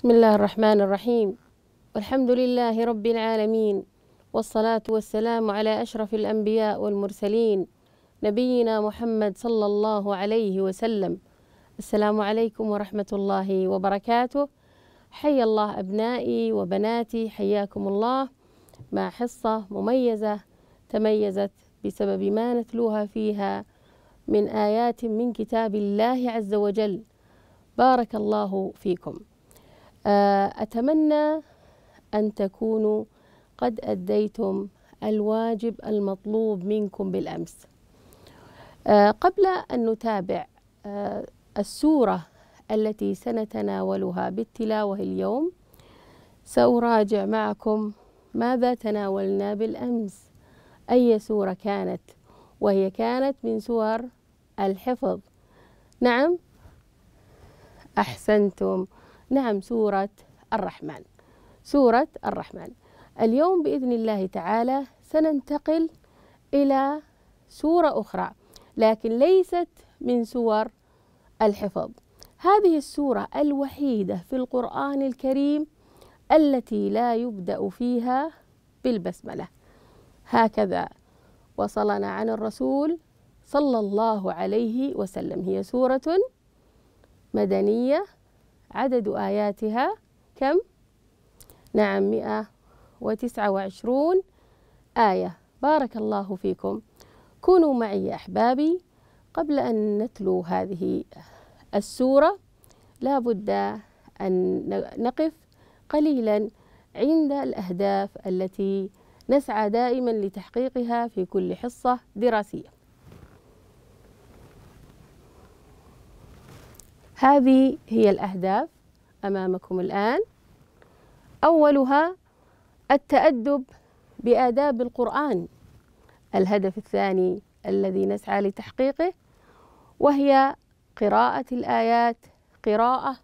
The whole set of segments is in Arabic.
بسم الله الرحمن الرحيم والحمد لله رب العالمين والصلاة والسلام على أشرف الأنبياء والمرسلين نبينا محمد صلى الله عليه وسلم السلام عليكم ورحمة الله وبركاته حي الله أبنائي وبناتي حياكم الله مع حصة مميزة تميزت بسبب ما نتلوها فيها من آيات من كتاب الله عز وجل بارك الله فيكم آه، أتمنى أن تكونوا قد أديتم الواجب المطلوب منكم بالأمس آه، قبل أن نتابع آه، السورة التي سنتناولها بالتلاوة اليوم سأراجع معكم ماذا تناولنا بالأمس أي سورة كانت وهي كانت من سور الحفظ نعم أحسنتم نعم سورة الرحمن سورة الرحمن اليوم بإذن الله تعالى سننتقل إلى سورة أخرى لكن ليست من سور الحفظ هذه السورة الوحيدة في القرآن الكريم التي لا يبدأ فيها بالبسملة هكذا وصلنا عن الرسول صلى الله عليه وسلم هي سورة مدنية عدد آياتها كم؟ نعم مئة وتسعة وعشرون آية بارك الله فيكم كونوا معي يا أحبابي قبل أن نتلو هذه السورة لا بد أن نقف قليلا عند الأهداف التي نسعى دائما لتحقيقها في كل حصة دراسية هذه هي الأهداف أمامكم الآن أولها التأدب بآداب القرآن الهدف الثاني الذي نسعى لتحقيقه وهي قراءة الآيات قراءة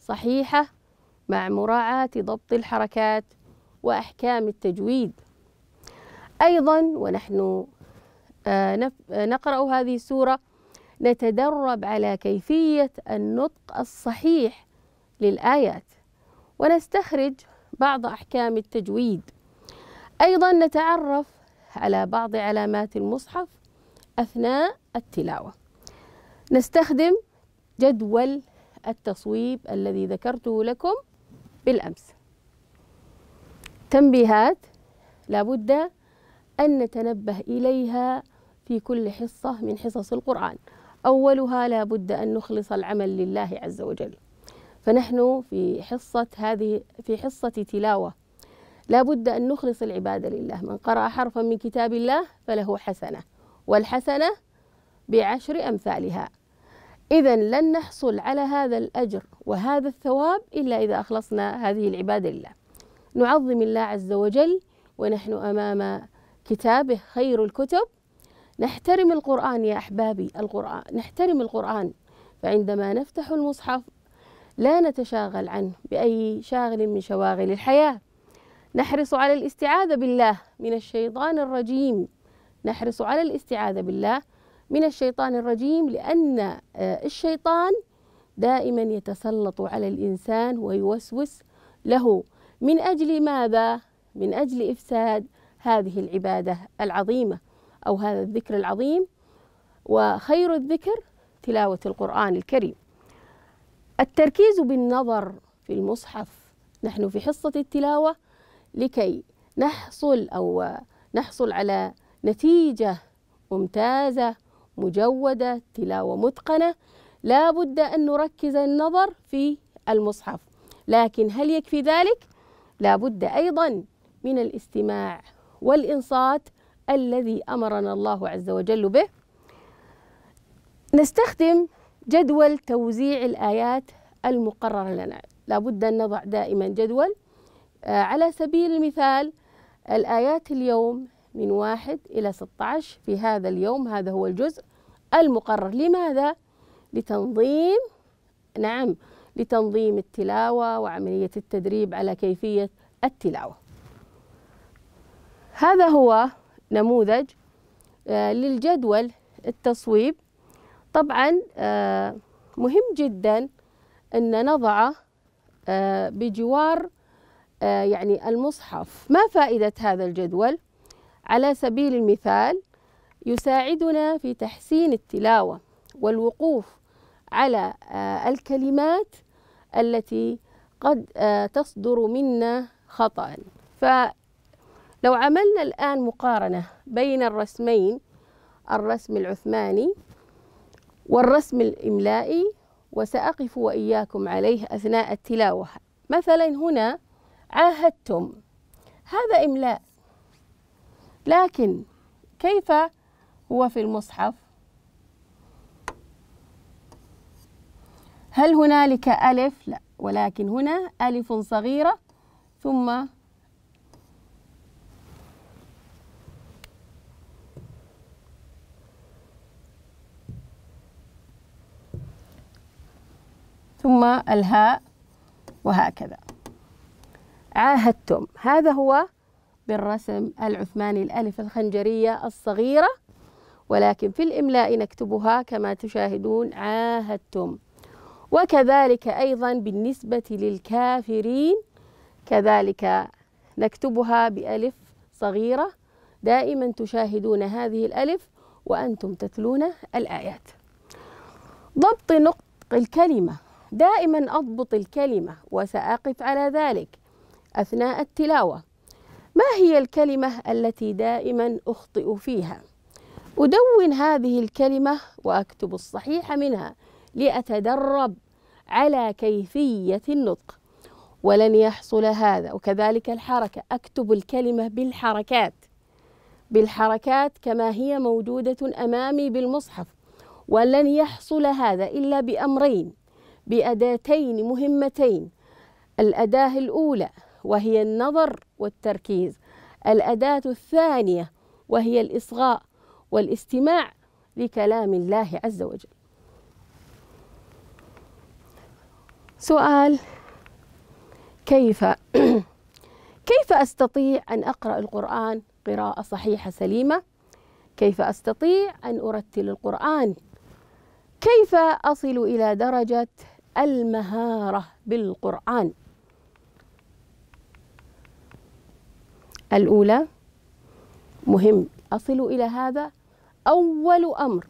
صحيحة مع مراعاة ضبط الحركات وأحكام التجويد أيضا ونحن آه، آه، نقرأ هذه السورة نتدرب على كيفية النطق الصحيح للآيات ونستخرج بعض أحكام التجويد أيضا نتعرف على بعض علامات المصحف أثناء التلاوة نستخدم جدول التصويب الذي ذكرته لكم بالأمس تنبيهات لابد أن نتنبه إليها في كل حصة من حصص القرآن أولها لا بد أن نخلص العمل لله عز وجل فنحن في حصة هذه في حصة تلاوة لا بد أن نخلص العبادة لله من قرأ حرفا من كتاب الله فله حسنة والحسنة بعشر أمثالها إذا لن نحصل على هذا الأجر وهذا الثواب إلا إذا أخلصنا هذه العبادة لله نعظم الله عز وجل ونحن أمام كتابه خير الكتب نحترم القرآن يا أحبابي القرآن نحترم القرآن فعندما نفتح المصحف لا نتشاغل عنه بأي شاغل من شواغل الحياة نحرص على الاستعاذة بالله من الشيطان الرجيم نحرص على الاستعاذة بالله من الشيطان الرجيم لأن آه، الشيطان دائما يتسلط على الإنسان ويوسوس له من أجل ماذا؟ من أجل إفساد هذه العبادة العظيمة أو هذا الذكر العظيم وخير الذكر تلاوة القرآن الكريم التركيز بالنظر في المصحف نحن في حصة التلاوة لكي نحصل أو نحصل على نتيجة ممتازة مجودة تلاوة متقنة لا بد أن نركز النظر في المصحف لكن هل يكفي ذلك؟ لا بد أيضا من الاستماع والإنصات الذي امرنا الله عز وجل به نستخدم جدول توزيع الايات المقرره لنا لابد ان نضع دائما جدول آه، على سبيل المثال الايات اليوم من واحد الى 16 في هذا اليوم هذا هو الجزء المقرر لماذا لتنظيم نعم لتنظيم التلاوه وعمليه التدريب على كيفيه التلاوه هذا هو نموذج آه، للجدول التصويب طبعا آه، مهم جدا أن نضعه آه، بجوار يعني المصحف ما فائدة هذا الجدول؟ على سبيل المثال يساعدنا في تحسين التلاوة والوقوف على الكلمات التي قد تصدر منا خطأ ف لو عملنا الآن مقارنة بين الرسمين الرسم العثماني والرسم الإملائي وسأقف وإياكم عليه أثناء التلاوة مثلا هنا عاهدتم هذا إملاء لكن كيف هو في المصحف هل هنالك ألف؟ لا ولكن هنا ألف صغيرة ثم ثم الهاء وهكذا عاهدتم هذا هو بالرسم العثماني الألف الخنجرية الصغيرة ولكن في الإملاء نكتبها كما تشاهدون عاهدتم وكذلك أيضا بالنسبة للكافرين كذلك نكتبها بألف صغيرة دائما تشاهدون هذه الألف وأنتم تتلون الآيات ضبط نطق الكلمة دائما أضبط الكلمة وسأقف على ذلك أثناء التلاوة ما هي الكلمة التي دائما أخطئ فيها؟ أدون هذه الكلمة وأكتب الصحيح منها لأتدرب على كيفية النطق ولن يحصل هذا وكذلك الحركة أكتب الكلمة بالحركات بالحركات كما هي موجودة أمامي بالمصحف ولن يحصل هذا إلا بأمرين بأداتين مهمتين الأداة الأولى وهي النظر والتركيز الأداة الثانية وهي الإصغاء والاستماع لكلام الله عز وجل سؤال كيف كيف أستطيع أن أقرأ القرآن قراءة صحيحة سليمة؟ كيف أستطيع أن أرتل القرآن؟ كيف أصل إلى درجة المهارة بالقرآن الأولى مهم أصل إلى هذا أول أمر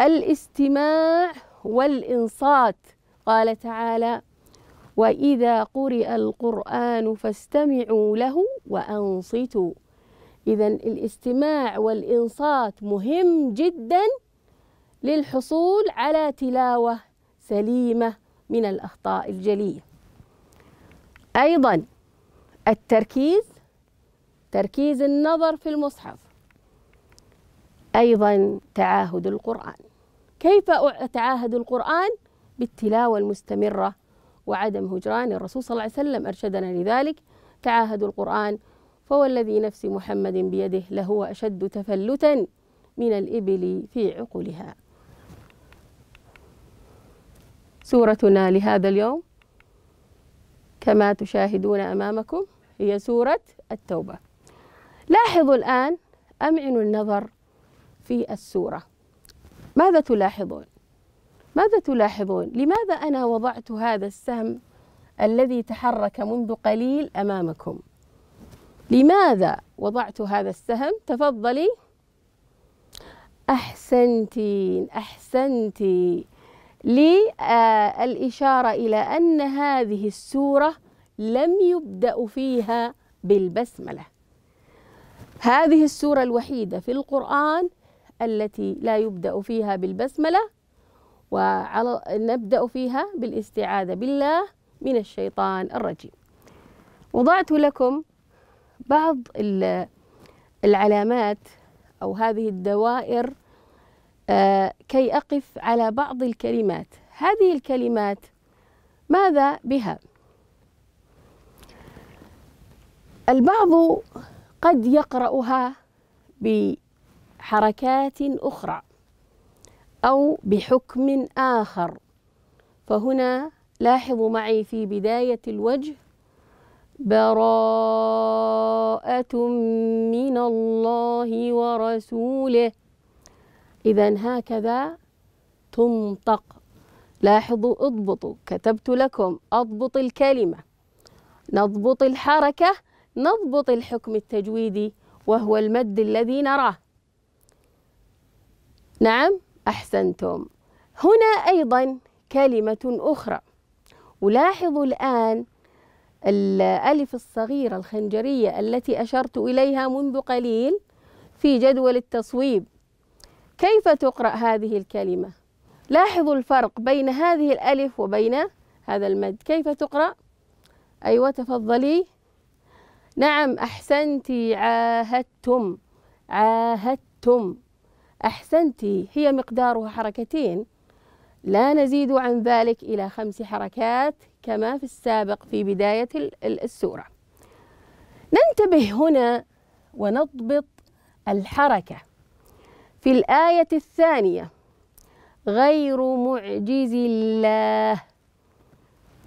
الاستماع والإنصات قال تعالى وإذا قرئ القرآن فاستمعوا له وأنصتوا إذا الاستماع والإنصات مهم جدا للحصول على تلاوة سليمة من الأخطاء الجلية أيضا التركيز تركيز النظر في المصحف أيضا تعاهد القرآن كيف أتعاهد القرآن؟ بالتلاوة المستمرة وعدم هجران الرسول صلى الله عليه وسلم أرشدنا لذلك تعاهد القرآن فوالذي نفس محمد بيده لهو أشد تفلتا من الإبل في عقلها سورتنا لهذا اليوم كما تشاهدون أمامكم هي سورة التوبة لاحظوا الآن أمعنوا النظر في السورة ماذا تلاحظون؟ ماذا تلاحظون؟ لماذا أنا وضعت هذا السهم الذي تحرك منذ قليل أمامكم؟ لماذا وضعت هذا السهم؟ تفضلي أحسنتي أحسنتي للإشارة إلى أن هذه السورة لم يبدأ فيها بالبسملة هذه السورة الوحيدة في القرآن التي لا يبدأ فيها بالبسملة ونبدأ فيها بالاستعاذة بالله من الشيطان الرجيم وضعت لكم بعض العلامات أو هذه الدوائر آه، كي أقف على بعض الكلمات هذه الكلمات ماذا بها البعض قد يقرأها بحركات أخرى أو بحكم آخر فهنا لاحظوا معي في بداية الوجه براءة من الله ورسوله إذا هكذا تنطق لاحظوا اضبطوا كتبت لكم اضبط الكلمة نضبط الحركة نضبط الحكم التجويدي وهو المد الذي نراه نعم أحسنتم هنا أيضا كلمة أخرى ولاحظوا الآن الألف الصغيرة الخنجرية التي أشرت إليها منذ قليل في جدول التصويب كيف تقرأ هذه الكلمة؟ لاحظوا الفرق بين هذه الألف وبين هذا المد كيف تقرأ؟ أيوة تفضلي نعم أحسنت عاهدتم عاهدتم أحسنت هي مقدارها حركتين لا نزيد عن ذلك إلى خمس حركات كما في السابق في بداية السورة ننتبه هنا ونضبط الحركة في الآية الثانية غير معجز الله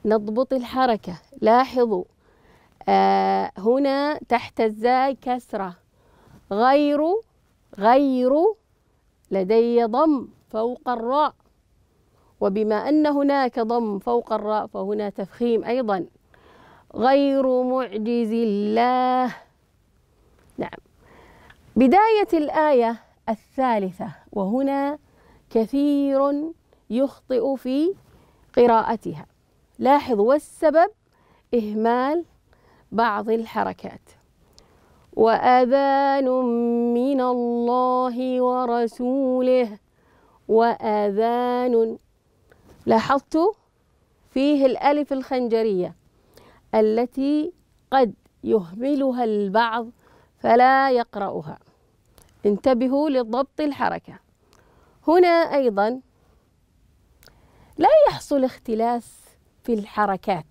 نضبط الحركة لاحظوا آه هنا تحت الزاي كسرة غير غير لدي ضم فوق الراء وبما أن هناك ضم فوق الراء فهنا تفخيم أيضا غير معجز الله نعم بداية الآية الثالثة وهنا كثير يخطئ في قراءتها لاحظ والسبب إهمال بعض الحركات وأذان من الله ورسوله وأذان لاحظت فيه الألف الخنجرية التي قد يهملها البعض فلا يقرأها انتبهوا لضبط الحركة هنا أيضا لا يحصل اختلاس في الحركات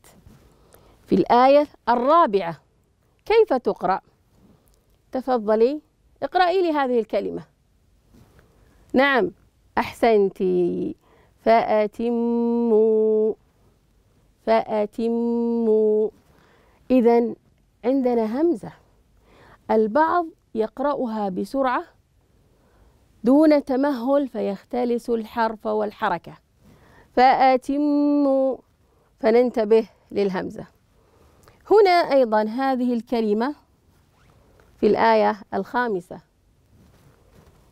في الآية الرابعة كيف تقرأ؟ تفضلي اقرأي لي هذه الكلمة نعم أحسنتي فأتموا فأتموا إذا عندنا همزة البعض يقرأها بسرعة دون تمهل فيختلس الحرف والحركة فأتموا فننتبه للهمزة هنا أيضا هذه الكلمة في الآية الخامسة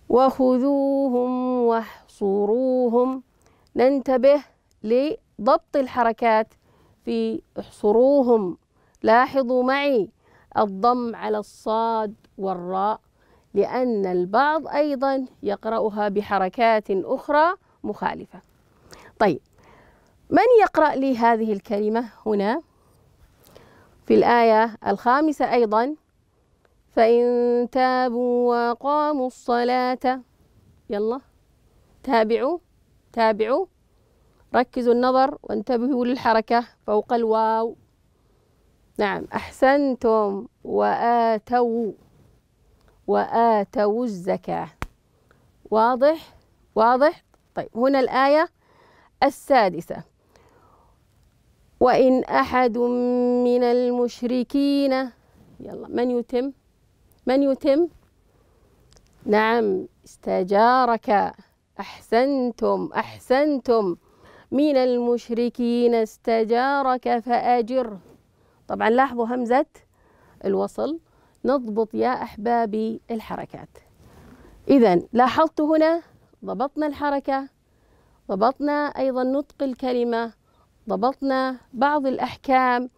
وخذوهم واحصروهم ننتبه لضبط الحركات في احصروهم لاحظوا معي الضم على الصاد والراء لأن البعض أيضا يقرأها بحركات أخرى مخالفة طيب من يقرأ لي هذه الكلمة هنا في الآية الخامسة أيضا فإن تابوا وقاموا الصلاة يلا تابعوا تابعوا ركزوا النظر وانتبهوا للحركة فوق الواو نعم أحسنتم وآتوا وآتوا الزكاة واضح واضح طيب هنا الآية السادسة وإن أحد من المشركين يلا من يتم من يتم نعم استجارك أحسنتم أحسنتم من المشركين استجارك فأجر طبعا لاحظوا همزة الوصل نضبط يا أحبابي الحركات إذا لاحظت هنا ضبطنا الحركة ضبطنا أيضا نطق الكلمة ضبطنا بعض الأحكام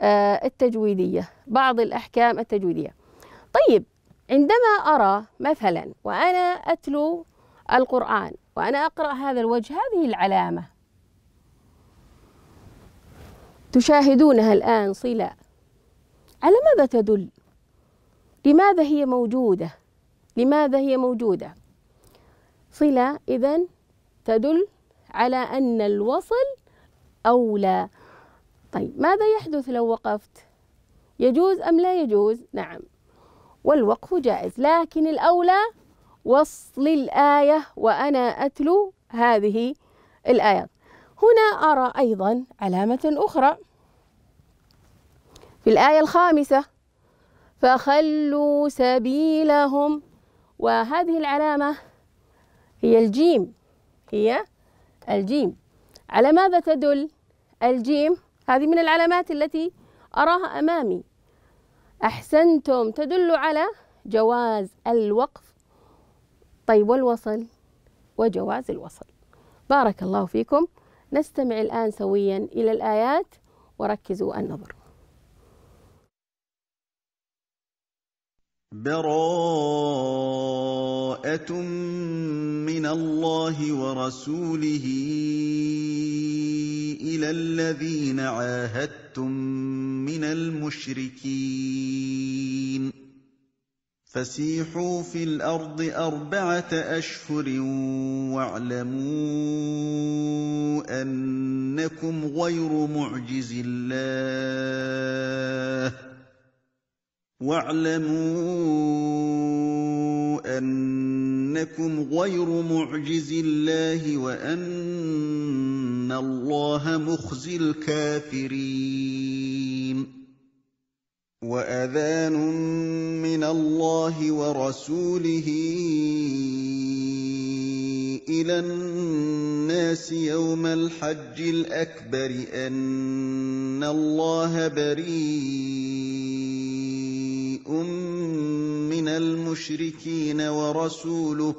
آه، التجويدية بعض الأحكام التجويدية طيب عندما أرى مثلا وأنا أتلو القرآن وأنا أقرأ هذا الوجه هذه العلامة تشاهدونها الآن صلة على ماذا تدل؟ لماذا هي موجودة لماذا هي موجودة صلة إذا تدل على أن الوصل أولى طيب ماذا يحدث لو وقفت يجوز أم لا يجوز نعم والوقف جائز لكن الأولى وصل الآية وأنا أتلو هذه الآية هنا أرى أيضا علامة أخرى في الآية الخامسة فخلوا سبيلهم وهذه العلامة هي الجيم هي الجيم على ماذا تدل الجيم هذه من العلامات التي أراها أمامي أحسنتم تدل على جواز الوقف طيب والوصل وجواز الوصل بارك الله فيكم نستمع الآن سويا إلى الآيات وركزوا النظر براءه من الله ورسوله الى الذين عاهدتم من المشركين فسيحوا في الارض اربعه اشهر واعلموا انكم غير معجز الله واعلموا انكم غير معجز الله وان الله مخزي الكافرين وأذان من الله ورسوله إلى الناس يوم الحج الأكبر أن الله بريء من المشركين ورسوله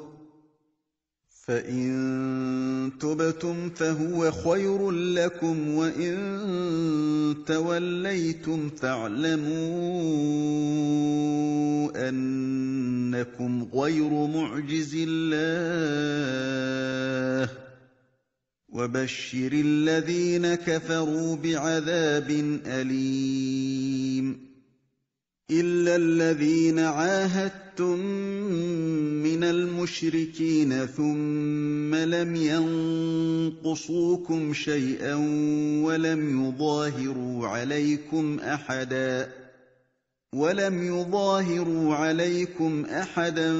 فإن تبتم فهو خير لكم وإن توليتم فاعلموا أنكم غير معجز الله وبشر الذين كفروا بعذاب أليم إِلَى الَّذِينَ عَاهَدتُّم مِّنَ الْمُشْرِكِينَ ثُمَّ لَمْ يَنقُصُوكُمْ شَيْئًا وَلَمْ يُظَاهِرُوا عَلَيْكُمْ أَحَدًا وَلَمْ يُظَاهِرُوا عَلَيْكُمْ أَحَدًا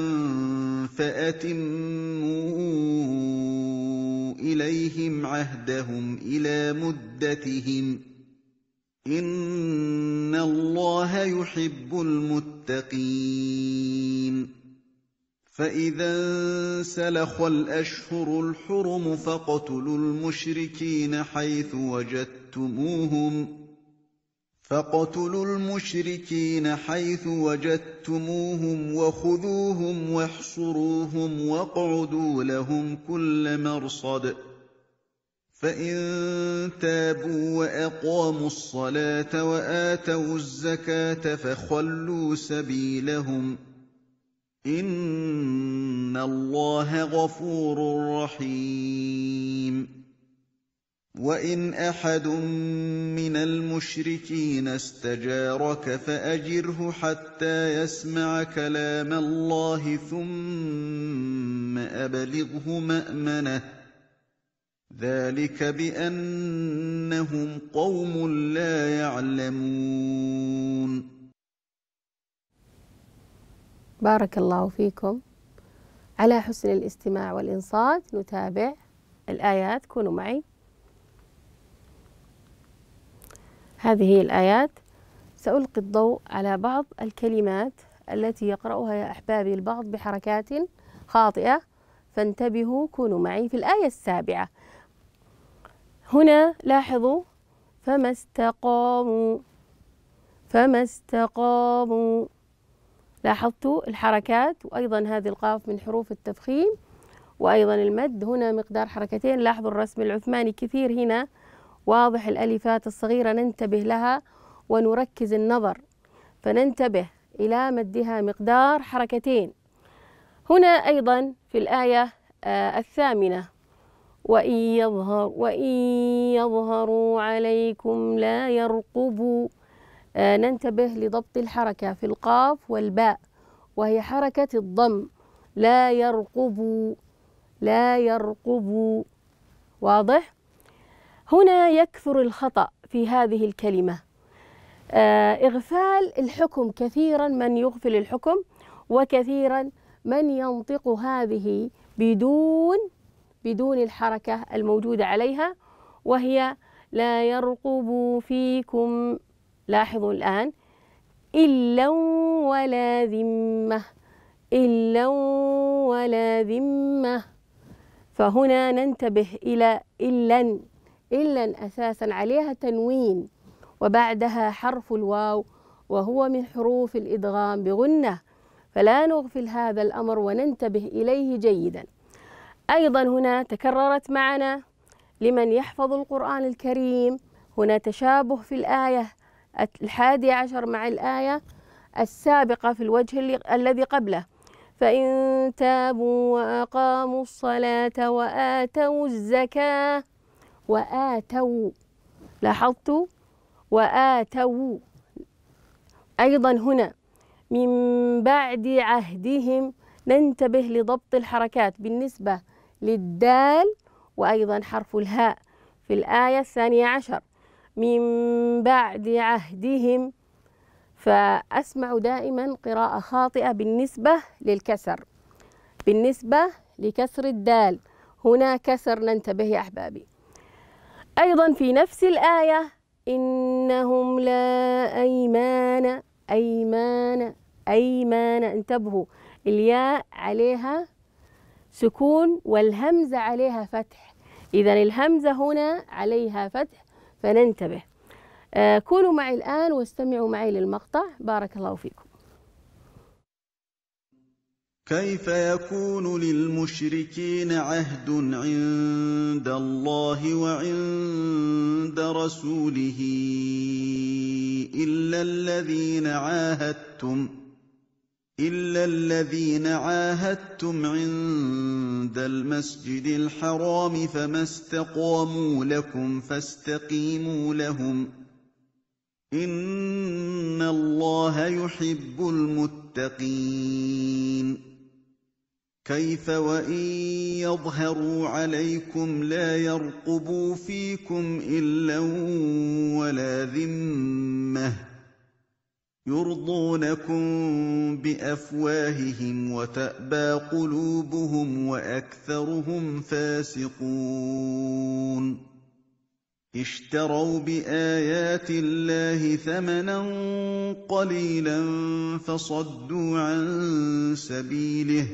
فَأَتِمُّوا إِلَيْهِمْ عَهْدَهُمْ إِلَى مُدَّتِهِمْ ۚ إِنَّ اللَّهَ يُحِبُّ الْمُتَّقِينَ فَإِذَا انسَلَخَ الْأَشْهُرُ الْحُرُمُ فَاقْتُلُوا الْمُشْرِكِينَ حَيْثُ وَجَدتُّمُوهُمْ فَاقْتُلُوا الْمُشْرِكِينَ حَيْثُ وَجَدتُّمُوهُمْ وَخُذُوهُمْ وَاحْصُرُوهُمْ وَاقْعُدُوا لَهُمْ كُلَّ مَرْصَدٍ فإن تابوا وأقاموا الصلاة وآتوا الزكاة فخلوا سبيلهم إن الله غفور رحيم وإن أحد من المشركين استجارك فأجره حتى يسمع كلام الله ثم أبلغه مأمنه ذلك بانهم قوم لا يعلمون بارك الله فيكم على حسن الاستماع والانصات نتابع الايات كونوا معي هذه هي الايات سالقي الضوء على بعض الكلمات التي يقراها يا احبابي البعض بحركات خاطئه فانتبهوا كونوا معي في الايه السابعه هنا لاحظوا فما استقاموا فما استقاموا لاحظتوا الحركات وأيضا هذه القاف من حروف التفخيم وأيضا المد هنا مقدار حركتين لاحظوا الرسم العثماني كثير هنا واضح الألفات الصغيرة ننتبه لها ونركز النظر فننتبه إلى مدها مقدار حركتين هنا أيضا في الآية آه، الثامنة وإن يظهر وإن يظهروا عليكم لا يرقبوا آه ننتبه لضبط الحركة في القاف والباء وهي حركة الضم لا يرقبوا لا يرقبوا واضح؟ هنا يكثر الخطأ في هذه الكلمة آه إغفال الحكم كثيرا من يغفل الحكم وكثيرا من ينطق هذه بدون بدون الحركة الموجودة عليها وهي لا يرقب فيكم لاحظوا الآن إلا ولا ذمة إلا ولا ذمة فهنا ننتبه إلى إلا إلا أساسا عليها تنوين وبعدها حرف الواو وهو من حروف الإدغام بغنة فلا نغفل هذا الأمر وننتبه إليه جيداً أيضا هنا تكررت معنا لمن يحفظ القرآن الكريم هنا تشابه في الآية الحادي عشر مع الآية السابقة في الوجه الذي قبله فإن تابوا وأقاموا الصلاة وآتوا الزكاة وآتوا لاحظتوا وآتوا أيضا هنا من بعد عهدهم ننتبه لضبط الحركات بالنسبة للدال وأيضا حرف الهاء في الآية الثانية عشر من بعد عهدهم فأسمع دائما قراءة خاطئة بالنسبة للكسر بالنسبة لكسر الدال هنا كسر ننتبه يا أحبابي أيضا في نفس الآية إنهم لا أيمان أيمان أيمان انتبهوا الياء عليها سكون والهمزة عليها فتح إذا الهمزة هنا عليها فتح فننتبه آه كونوا معي الآن واستمعوا معي للمقطع بارك الله فيكم كيف يكون للمشركين عهد عند الله وعند رسوله إلا الذين عاهدتم ۖ إلا الذين عاهدتم عند المسجد الحرام فما استقاموا لكم فاستقيموا لهم إن الله يحب المتقين كيف وإن يظهروا عليكم لا يرقبوا فيكم إلا ولا ذمه يرضونكم بافواههم وتابى قلوبهم واكثرهم فاسقون اشتروا بايات الله ثمنا قليلا فصدوا عن سبيله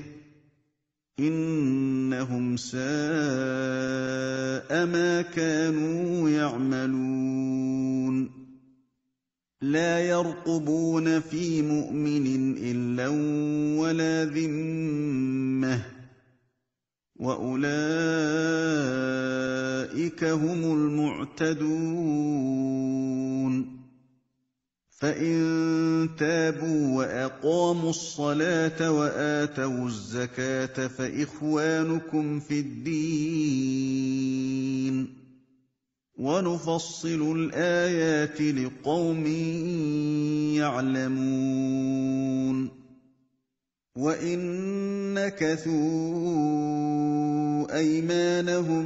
انهم ساء ما كانوا يعملون لا يرقبون في مؤمن إلا ولا ذمة وأولئك هم المعتدون فإن تابوا وأقاموا الصلاة وآتوا الزكاة فإخوانكم في الدين ونفصل الآيات لقوم يعلمون وإن نكثوا أيمانهم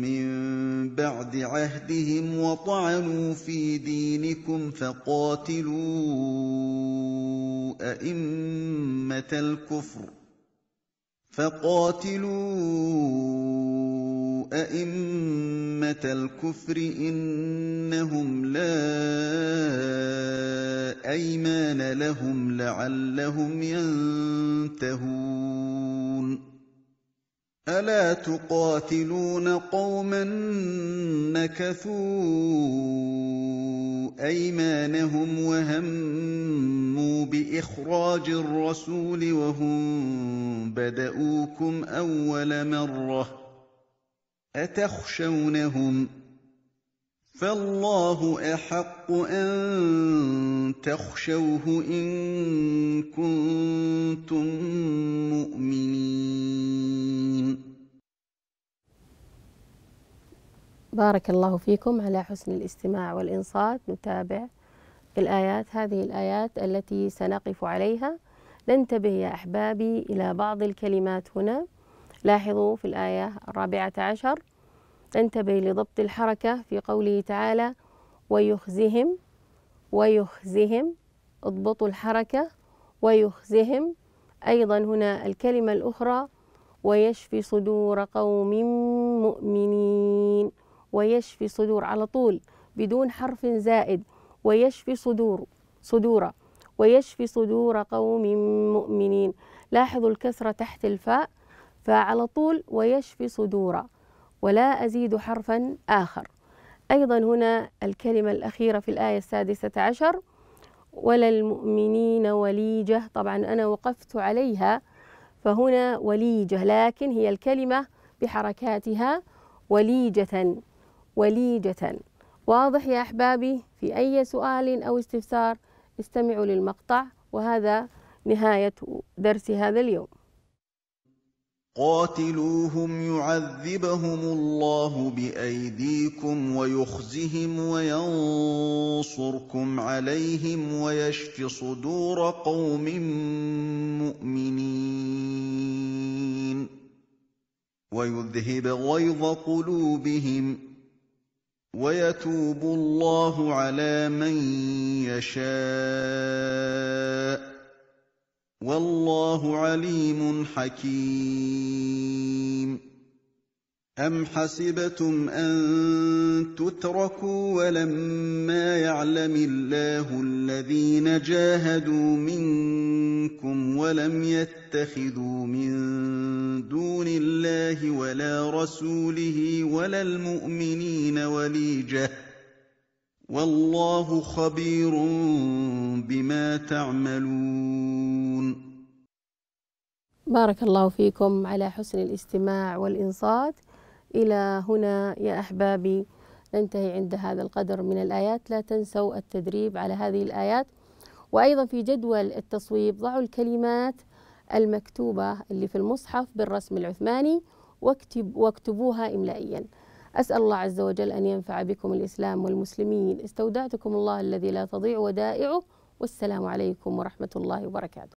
من بعد عهدهم وطعنوا في دينكم فقاتلوا أئمة الكفر ۖ فَقَاتِلُوا أَئِمَّةَ الْكُفْرِ إِنَّهُمْ لَا أَيْمَانَ لَهُمْ لَعَلَّهُمْ يَنْتَهُونَ الا تقاتلون قوما نكثوا ايمانهم وهموا باخراج الرسول وهم بدؤوكم اول مره اتخشونهم ۖ فالله احق ان تخشوه ان كنتم مؤمنين بارك الله فيكم على حسن الاستماع والانصات نتابع الايات هذه الايات التي سنقف عليها ننتبه يا احبابي الى بعض الكلمات هنا لاحظوا في الايه الرابعه عشر انتبه لضبط الحركة في قوله تعالى ويخزهم ويخزهم اضبطوا الحركة ويخزهم أيضا هنا الكلمة الأخرى ويشفي صدور قوم مؤمنين ويشفي صدور على طول بدون حرف زائد ويشفي صدور صدور ويشفي صدور قوم مؤمنين لاحظوا الكسرة تحت الفاء فعلى طول ويشفي صدوره ولا أزيد حرفا آخر أيضا هنا الكلمة الأخيرة في الآية السادسة عشر ولا المؤمنين وليجة طبعا أنا وقفت عليها فهنا وليجة لكن هي الكلمة بحركاتها وليجة وليجة واضح يا أحبابي في أي سؤال أو استفسار استمعوا للمقطع وهذا نهاية درس هذا اليوم قاتلوهم يعذبهم الله بايديكم ويخزهم وينصركم عليهم ويشف صدور قوم مؤمنين ويذهب غيظ قلوبهم ويتوب الله على من يشاء والله عليم حكيم أم حسبتم أن تتركوا ولما يعلم الله الذين جاهدوا منكم ولم يتخذوا من دون الله ولا رسوله ولا المؤمنين وليجةً والله خبير بما تعملون بارك الله فيكم على حسن الاستماع والإنصات إلى هنا يا أحبابي ننتهي عند هذا القدر من الآيات لا تنسوا التدريب على هذه الآيات وأيضا في جدول التصويب ضعوا الكلمات المكتوبة اللي في المصحف بالرسم العثماني واكتب واكتبوها إملائياً أسأل الله عز وجل أن ينفع بكم الإسلام والمسلمين استودعتكم الله الذي لا تضيع ودائعه والسلام عليكم ورحمة الله وبركاته